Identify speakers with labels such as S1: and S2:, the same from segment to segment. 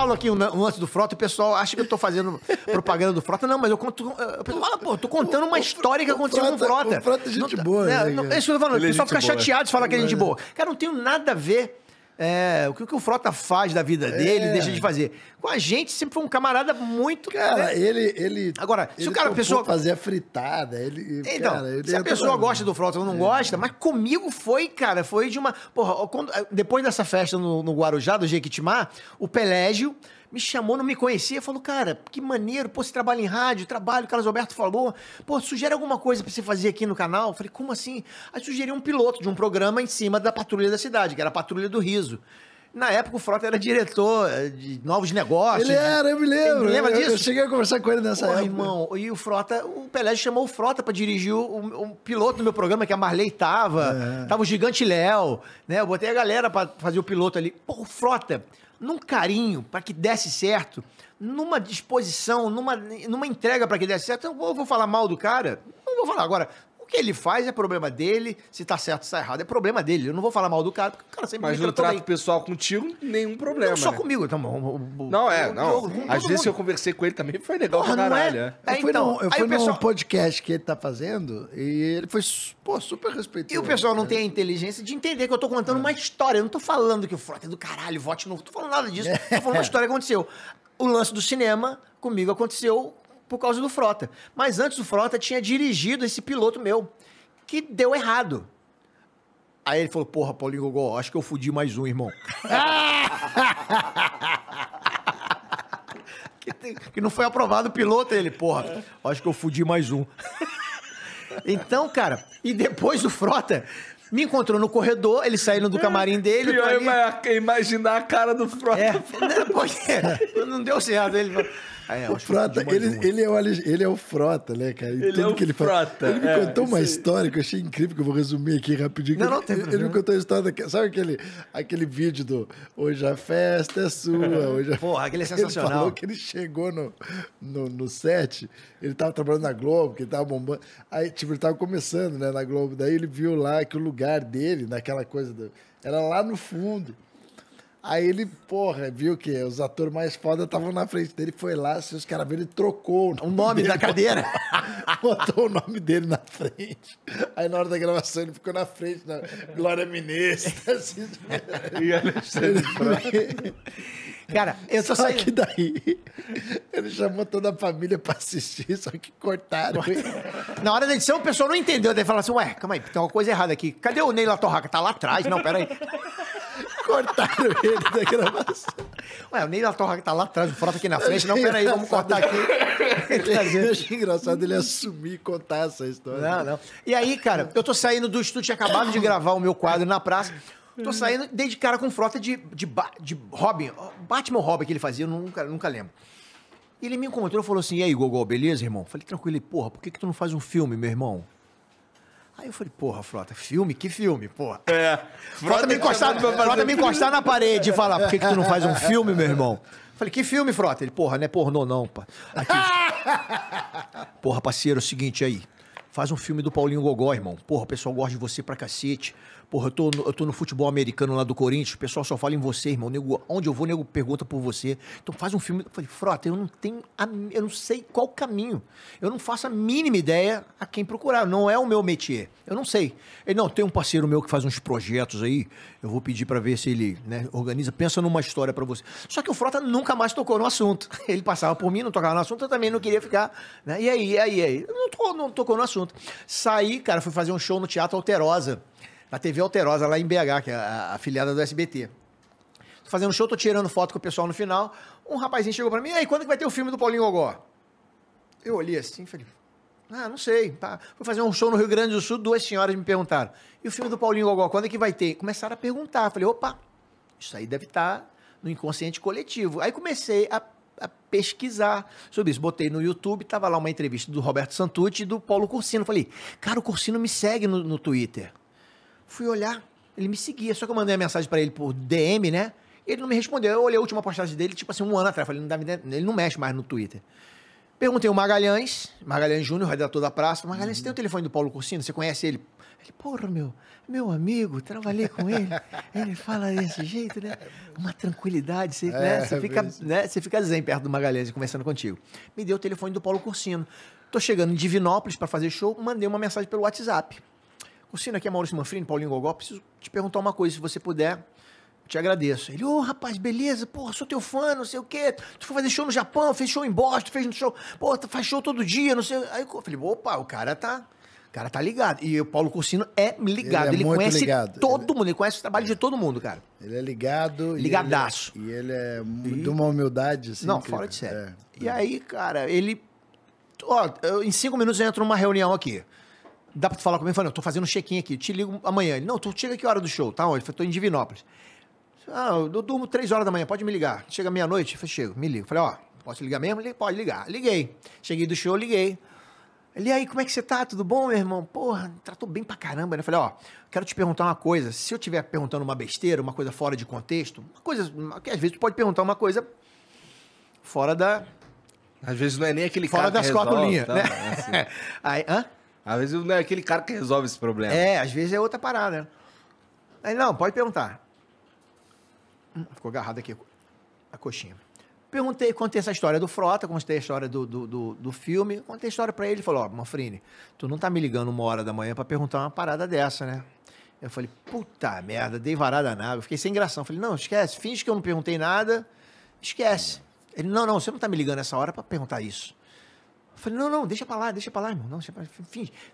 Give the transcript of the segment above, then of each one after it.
S1: falo aqui um, lance do Frota, o pessoal acha que eu tô fazendo propaganda do Frota. Não, mas eu conto. Eh, o pessoal fala, pô, tô contando uma o, história que aconteceu frota, com o Frota. O Frota é gente não, tá boa, é, né? é isso que eu tô falando. Ele é o pessoal é fica boa. chateado de falar que é gente é. boa. Cara, não tenho nada a ver é, o que, o Frota faz da vida dele, é. deixa de fazer. Com a gente sempre foi um camarada muito. Cara, né? ele, ele. Agora, se ele o cara. pessoa... fazer a fritada. Ele, então, cara, ele se a pessoa gosta do Frota ou não é. gosta, mas comigo foi, cara, foi de uma. Porra, quando, depois dessa festa no, no Guarujá, do Jequitimá, o Pelégio me chamou, não me conhecia, falou, cara, que maneiro, pô, você trabalha em rádio, trabalho, o Carlos Alberto falou, pô, sugere alguma coisa para você fazer aqui no canal? falei, como assim? Aí sugeri um piloto de um programa em cima da Patrulha da Cidade, que era a Patrulha do Riso. Na época o Frota era diretor eh, de novos negócios. Ele era, eu me lembro. Ele lembra disso? Eu cheguei a conversar com ele nessa Porra, época. irmão, e o Frota, o Pelé chamou o Frota para dirigir um, piloto do meu programa, que a Marley tava. É. Tava o Gigante Léo, né? Eu botei a galera para fazer o piloto ali. Pô, o Frota, num carinho para que desse certo, numa disposição, numa, numa entrega para que desse certo. Eu vou falar mal do cara, não vou falar agora que ele faz é problema dele, se tá certo, se tá errado, é problema dele. Eu não vou falar mal do cara, porque o cara sempre Mas me no trato bem. pessoal contigo, nenhum problema. Não só né? comigo, tá O, o, não, é, o, não. Às vezes eu conversei com ele também, foi legal pra é? caralho. É? É, eu fui, então, num, eu fui pessoal... podcast que ele tá fazendo e ele foi pô, super respeitoso. E o pessoal não tem a inteligência de entender que eu tô contando é. uma história. Eu não tô falando que o Frota é do caralho, vote novo. Não tô falando nada disso. Tô falando uma história que aconteceu. O lance do cinema comigo aconteceu por causa do Frota. Mas antes o Frota tinha dirigido esse piloto meu, que deu errado. Aí ele falou, porra, Paulinho Gogol, acho que eu fudi mais um, irmão. que, tem, que, não foi aprovado o piloto, ele, porra, acho que eu fudi mais um. então, cara, e depois o Frota me encontrou no corredor, eles saíram do camarim dele. Pior mim... imaginar a cara do Frota. É, porque é, não deu certo. Ele falou... Ah, é, o Frota, ele, ele, é o, ele é o Frota, né, cara? ele é o que ele Frota. Fala. Ele me é, contou uma história que eu achei incrível, que eu vou resumir aqui rapidinho. Não, não tem ele, ele me contou a história, sabe aquele, aquele vídeo do Hoje a festa é sua, hoje a... Porra, aquele é sensacional. Ele falou que ele chegou no, no, no set, ele tava trabalhando na Globo, que ele tava bombando. Aí, tipo, ele tava começando, né, na Globo. Daí ele viu lá que o lugar dele, naquela coisa, do, era lá no fundo. Aí ele, porra, viu que os atores mais foda estavam na frente dele, foi lá, se os caras viram, ele trocou o nome da cadeira. Botou o nome dele na frente. Aí na hora da gravação ele ficou na frente, na Glória Ministra. Assim, e Alexandre Cara, eu só saí... que daí ele chamou toda a família pra assistir, só que cortaram. Na hora da edição o pessoal não entendeu, daí falou assim, ué, calma aí, tem uma coisa errada aqui. Cadê o Neila Torraca? Tá lá atrás? Não, peraí. Cortaram ele da gravação. Ué, o Neila Torra tá lá atrás, o Frota aqui na frente. Não, peraí, tá vamos cortar aqui. eu achei tá engraçado ele assumir e contar essa história. Não, não. E aí, cara, eu tô saindo do estúdio, tinha acabado de gravar o meu quadro na praça. Tô saindo, dei de cara com frota de, de, de Robin, Batman Robin que ele fazia, eu nunca, nunca lembro. Ele me encontrou e falou assim: E aí, Gogol, beleza, irmão? Falei, tranquilo, ele, porra, por que, que tu não faz um filme, meu irmão? Aí eu falei, porra, Frota, filme? Que filme, porra? É. Frota, me encostar, Frota me encostar na parede e falar, por que, que tu não faz um filme, meu irmão? falei, que filme, Frota? Ele, porra, não é pornô não, pá. Aqui. porra, parceiro, é o seguinte aí. Faz um filme do Paulinho Gogó, irmão. Porra, o pessoal gosta de você pra cacete. Porra, eu tô, no, eu tô no futebol americano lá do Corinthians, o pessoal só fala em você, irmão. Nego, onde eu vou, nego pergunta por você. Então faz um filme. Eu falei, Frota, eu não tenho. A, eu não sei qual caminho. Eu não faço a mínima ideia a quem procurar. Não é o meu métier. Eu não sei. Ele, não, tem um parceiro meu que faz uns projetos aí. Eu vou pedir para ver se ele né, organiza. Pensa numa história para você. Só que o Frota nunca mais tocou no assunto. Ele passava por mim, não tocava no assunto, eu também não queria ficar. Né? E aí, e aí, e aí? Não, tô, não tocou no assunto assunto. Saí, cara, fui fazer um show no Teatro Alterosa, na TV Alterosa, lá em BH, que é a afiliada do SBT. Tô fazendo show, tô tirando foto com o pessoal no final. Um rapazinho chegou para mim, e aí, quando que vai ter o filme do Paulinho Gogó? Eu olhei assim e falei, ah, não sei. tá Fui fazer um show no Rio Grande do Sul, duas senhoras me perguntaram. E o filme do Paulinho Gogó, quando é que vai ter? Começaram a perguntar. Falei, opa, isso aí deve estar tá no inconsciente coletivo. Aí comecei a a pesquisar sobre isso. Botei no YouTube, tava lá uma entrevista do Roberto Santucci e do Paulo Cursino. Falei, cara, o Cursino me segue no, no Twitter. Fui olhar, ele me seguia, só que eu mandei a mensagem para ele por DM, né? ele não me respondeu. Eu olhei a última postagem dele, tipo assim, um ano atrás. Falei, não dá, ele não mexe mais no Twitter. Perguntei o Magalhães, Magalhães Júnior, redator da praça. Magalhães, uhum. tem o telefone do Paulo Cursino? Você conhece ele? Ele, porra, meu, meu amigo, trabalhei com ele. ele fala desse jeito, né? Uma tranquilidade, você, é, né? você, é fica, né? você fica zen perto do Magalhães conversando contigo. Me deu o telefone do Paulo Cursino. Tô chegando em Divinópolis para fazer show, mandei uma mensagem pelo WhatsApp. Cursino, aqui é Maurício Manfrini, Paulinho Gogó, preciso te perguntar uma coisa, se você puder te agradeço. Ele, ô oh, rapaz, beleza, porra, sou teu fã, não sei o quê. Tu foi fazer show no Japão, fez show em Boston, fez show, pô, tá, faz show todo dia, não sei. Aí eu falei, opa, o cara tá. O cara tá ligado. E o Paulo Cursino é ligado. Ele, é ele conhece ligado. todo ele... É- mundo, ele conhece o trabalho é. de todo mundo, cara. Ele é ligado. Ligadaço. E ele é, e ele é de uma humildade, assim. Não, incrível. fora de sério. É, e é. aí, cara, ele. Ó, eu, em cinco minutos eu entro numa reunião aqui. Dá pra tu falar comigo? Eu falei, eu tô fazendo um check-in aqui, te ligo amanhã. Ele, não, tu chega que hora do show? Tá onde? Eu falei, tô em Divinópolis. Ah, eu durmo três horas da manhã, pode me ligar. Chega meia-noite, falei, chego, me liga. Falei, ó, posso ligar mesmo? pode ligar. Liguei. Cheguei do show, liguei. Ele, aí, como é que você tá? Tudo bom, meu irmão? Porra, tratou bem pra caramba, né? Falei, ó, quero te perguntar uma coisa. Se eu estiver perguntando uma besteira, uma coisa fora de contexto, uma coisa. Que às vezes tu pode perguntar uma coisa fora da. Às vezes não é nem aquele fora cara. Fora das quatro linhas, tá, né? É assim. aí, hã? Às vezes não é aquele cara que resolve esse problema. É, às vezes é outra parada, Aí, não, pode perguntar. Hum, ficou agarrado aqui a coxinha. Perguntei, contei essa história do Frota, contei a história do, do, do, do filme, contei a história para ele. Ele falou: Ó, oh, Manfrini, tu não tá me ligando uma hora da manhã para perguntar uma parada dessa, né? Eu falei: Puta merda, dei varada na água. Fiquei sem gração. Eu falei: Não, esquece, finge que eu não perguntei nada, esquece. Ele: Não, não, você não tá me ligando essa hora para perguntar isso. Eu falei, não, não, deixa pra lá, deixa pra lá, irmão. Não, pra...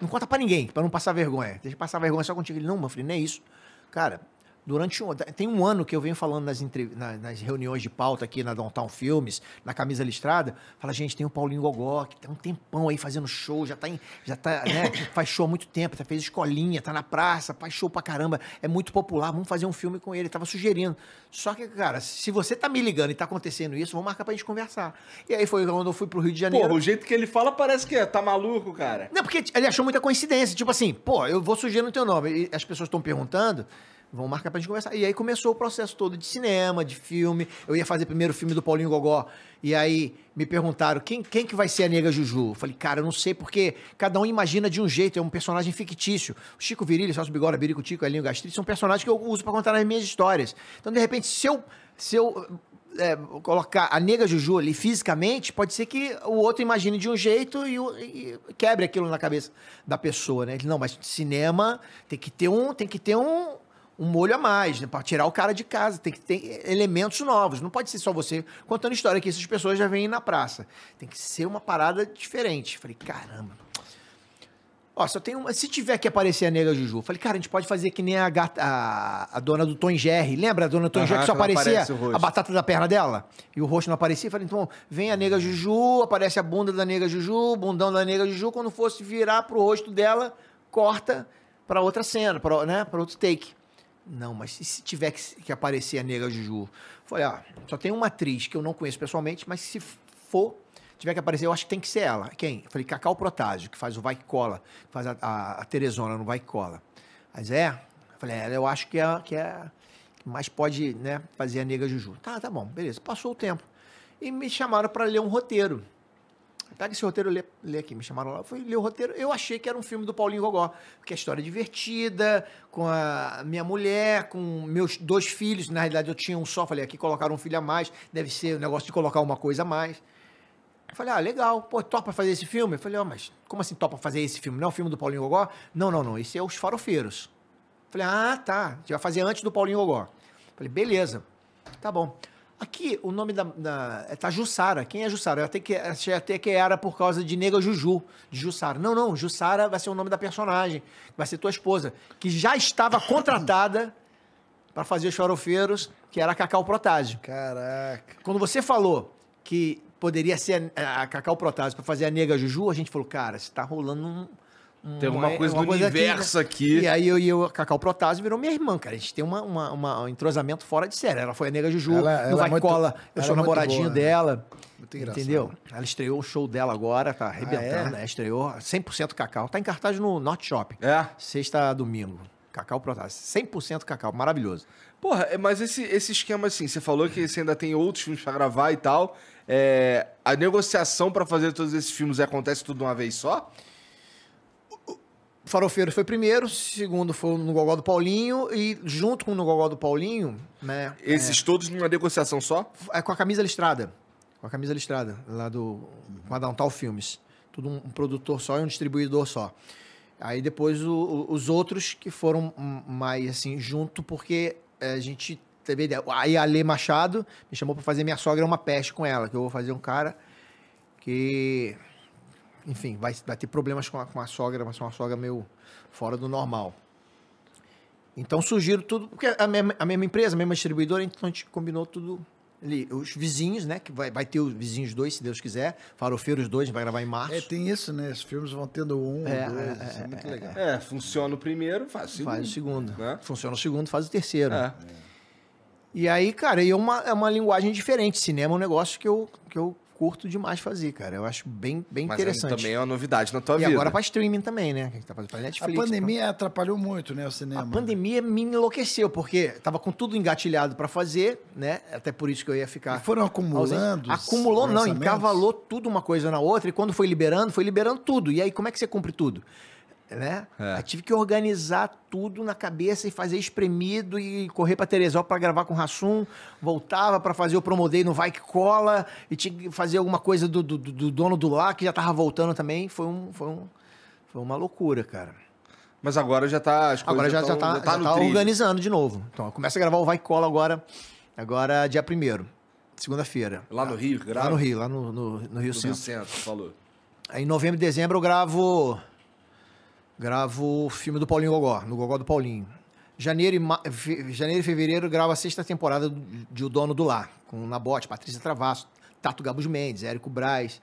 S1: não conta pra ninguém, pra não passar vergonha. Deixa passar vergonha só contigo. Ele, não, Manfred, não é isso. Cara, durante um, tem um ano que eu venho falando nas, entre, na, nas reuniões de pauta aqui na Downtown Filmes, na Camisa Listrada, fala, gente, tem o Paulinho Gogó, que tá um tempão aí fazendo show, já tá, em, já tá né, faz show há muito tempo, tá, fez escolinha, tá na praça, faz show pra caramba, é muito popular, vamos fazer um filme com ele, tava sugerindo. Só que, cara, se você tá me ligando e tá acontecendo isso, vamos marcar pra gente conversar. E aí foi quando eu fui pro Rio de Janeiro. Pô, o jeito que ele fala parece que é, tá maluco, cara. Não, porque ele achou muita coincidência, tipo assim, pô, eu vou sugerir no teu nome, e as pessoas estão perguntando, Vamos marcar pra gente conversar. E aí começou o processo todo de cinema, de filme. Eu ia fazer primeiro o filme do Paulinho Gogó. E aí me perguntaram quem, quem que vai ser a nega Juju. Eu falei, cara, eu não sei, porque cada um imagina de um jeito, é um personagem fictício. O Chico Virilho, Celso Bigora, Birico Tico, Elinho Gastrite são personagens que eu uso para contar as minhas histórias. Então, de repente, se eu, se eu é, colocar a nega Juju ali fisicamente, pode ser que o outro imagine de um jeito e, e, quebre aquilo na cabeça da pessoa, né? Não, mas cinema tem que ter um, tem que ter um, um molho a mais, né? Para tirar o cara de casa. Tem que ter elementos novos. Não pode ser só você contando história que essas pessoas já vêm na praça. Tem que ser uma parada diferente. Falei, caramba. Ó, só tem uma. Se tiver que aparecer a nega Juju, falei, cara, a gente pode fazer que nem a, gata, a, a dona do Tom Jerry. Lembra a dona do Tom Jerry que só aparecia a batata da perna dela? E o rosto não aparecia? Falei, então, vem a nega Juju, aparece a bunda da nega Juju, o bundão da nega Juju. Quando fosse virar pro rosto dela, corta pra outra cena, pra, né, pra outro take. Não, mas se tiver que, aparecer a nega Juju? Falei, ah, só tem uma atriz que eu não conheço pessoalmente, mas se for, tiver que aparecer, eu acho que tem que ser ela. Quem? Falei, Cacau Protásio, que faz o Vai Cola, que faz a, a, a Teresona no Vai Cola. Mas é? Falei, ela é, eu acho que é, que é que mais pode né, fazer a nega Juju. Tá, tá bom, beleza. Passou o tempo. E me chamaram para ler um roteiro Pega tá, esse roteiro, lê, lê aqui. Me chamaram lá. foi fui ler o roteiro. Eu achei que era um filme do Paulinho Gogó. Porque a é história é divertida, com a minha mulher, com meus dois filhos. Na realidade, eu tinha um só. Falei, aqui colocaram um filho a mais. Deve ser o um negócio de colocar uma coisa a mais. Eu falei, ah, legal. Pô, topa fazer esse filme? Eu falei, ó, oh, mas como assim topa fazer esse filme? Não é o filme do Paulinho Gogó? Não, não, não. Esse é Os Farofeiros. Eu falei, ah, tá. A gente vai fazer antes do Paulinho Gogó. Eu falei, beleza. Tá bom. Aqui, o nome da, da. é, tá Jussara. Quem é Jussara? Eu até que, achei até que era por causa de Nega Juju, de Jussara. Não, não. Jussara vai ser o nome da personagem. Vai ser tua esposa. Que já estava contratada para fazer os farofeiros, que era a Cacau Protásio. Caraca. Quando você falou que poderia ser a, a Cacau Protásio para fazer a Nega Juju, a gente falou, cara, está rolando um Hum. Tem alguma uma, é coisa uma do coisa universo aqui, né? aqui, E aí eu e o Cacau Protásio virou minha irmã, cara. A gente tem uma, uma, uma um entrosamento fora de série. Ela foi a nega Juju, ela, é- ela no é Vai muito, Cola. Eu sou namoradinho boa, né? dela. Né? Muito engraçado. Entendeu? Ela estreou o show dela agora, tá ah, arrebentando, ah, é? Né? Estreou 100% Cacau. Tá em cartaz no Norte Shop. É. Sexta domingo. Cacau Protásio. 100% Cacau. Maravilhoso. Porra, mas esse, esse esquema assim, você falou que você ainda tem outros filmes pra gravar e tal. É, a negociação para fazer todos esses filmes acontece tudo de uma vez só? Farofeiro foi primeiro, segundo foi no Gogó do Paulinho e junto com o no Gogó do Paulinho, né? Esses é, todos numa negociação só? É com a camisa listrada. Com a camisa listrada, lá do com a Downtown Filmes. Tudo um, um, produtor só e um distribuidor só. Aí depois o, o, os outros que foram mais assim junto porque é, a gente teve ideia. Aí a Lê Machado me chamou para fazer minha sogra é uma peste com ela, que eu vou fazer um cara que enfim, vai, vai ter problemas com a, com a sogra, mas uma sogra meio fora do normal. Então surgiram tudo, porque é a mesma, a mesma empresa, a mesma distribuidora, então a gente combinou tudo ali. Os vizinhos, né? Que vai, vai ter os vizinhos dois, se Deus quiser. Farofeiros dois, vai gravar em março. É, tem isso, né? Os filmes vão tendo um, é, dois, é, isso é, é muito é, legal. É, funciona o primeiro, faz o segundo. Faz o segundo. Né? Funciona o segundo, faz o terceiro. É. E aí, cara, e é uma, é uma linguagem diferente. Cinema é um negócio que eu, que eu curto demais fazer, cara. Eu acho bem, bem Mas interessante. também é uma novidade na tua e vida. E agora para streaming também, né? a tá pra Netflix. A pandemia então. atrapalhou muito, né, o cinema. A pandemia me enlouqueceu, porque tava com tudo engatilhado para fazer, né? Até por isso que eu ia ficar. E foram acumulando? Acumulou não, encavalou tudo uma coisa na outra e quando foi liberando, foi liberando tudo. E aí como é que você cumpre tudo? né? É. Eu tive que organizar tudo na cabeça e fazer espremido e correr para Teresópolis para gravar com o Rassum. Voltava para fazer o Promodei no Vai Que Cola e tinha que fazer alguma coisa do, do, do dono do lá que já tava voltando também. Foi, um, foi, um, foi uma loucura, cara. Mas agora já tá. As agora já, já, tão, já tá, já tá, já tá organizando de novo. Então, começa a gravar o Vai Que Cola agora, agora dia primeiro segunda-feira. Lá no Rio, grava? Lá no Rio, lá no, no, no Rio no Centro. Rio Centro, falou. Aí, em novembro e dezembro eu gravo Gravo o filme do Paulinho Gogó, no Gogó do Paulinho. Janeiro e, Janeiro e fevereiro gravo a sexta temporada de O Dono do Lar, com Nabote, Patrícia Travasso, Tato Gabus Mendes, Érico Braz,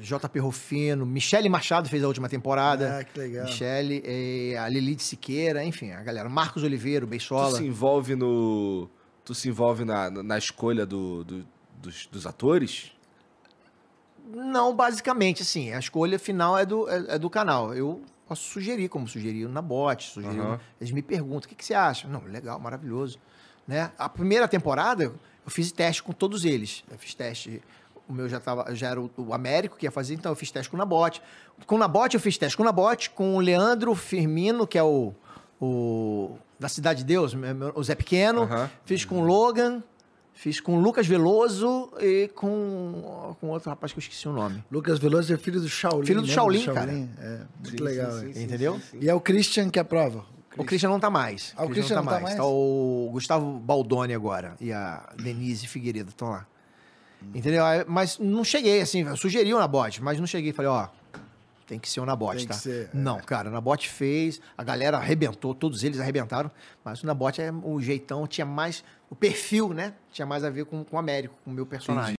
S1: JP Rufino, Michele Machado fez a última temporada. Ah, que legal. Michele, é a Lilith Siqueira, enfim, a galera. Marcos Oliveira, Beixola. Tu se envolve no. Tu se envolve na, na escolha do, do dos, dos atores? Não, basicamente, assim, a escolha final é do, é, é do canal. Eu posso sugerir, como sugeriu na bot, uhum. eles me perguntam, o que, que você acha? Não, legal, maravilhoso. Né? A primeira temporada, eu fiz teste com todos eles. Eu fiz teste o meu já, tava, já era o, o, Américo que ia fazer, então eu fiz teste com o Nabote. Com o Nabote eu fiz teste com o Nabote, com o Leandro Firmino, que é o, o da Cidade de Deus, o Zé Pequeno. Uhum. Fiz com o Logan, Fiz com Lucas Veloso e com, com outro rapaz que eu esqueci o nome. Lucas Veloso é filho do Shaolin. Filho do né, Shaolin, do Shaolin cara. É, muito sim, legal. Sim, é. sim, Entendeu? E é o Christian que aprova. O Christian, não tá mais. Ah, o Christian, não tá, não tá mais. Tá mais. Tá o Gustavo Baldoni agora e a Denise Figueiredo estão lá. Hum. Entendeu? Mas não cheguei, assim, sugeriu na bot, mas não cheguei. Falei, ó, tem que ser o Nabote, tá? Ser, é. Não, cara, o Nabote fez, a galera arrebentou, todos eles arrebentaram, mas o Nabote é o jeitão, tinha mais. O perfil, né? Tinha mais a ver com, com o Américo, com o meu personagem. Entendi.